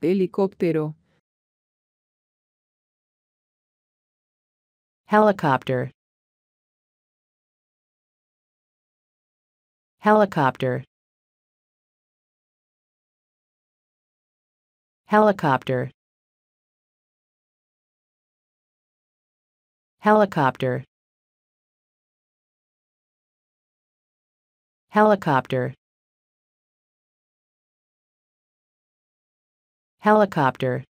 Helicóptero. Helicopter. Helicopter. Helicopter. Helicopter. Helicopter. Helicopter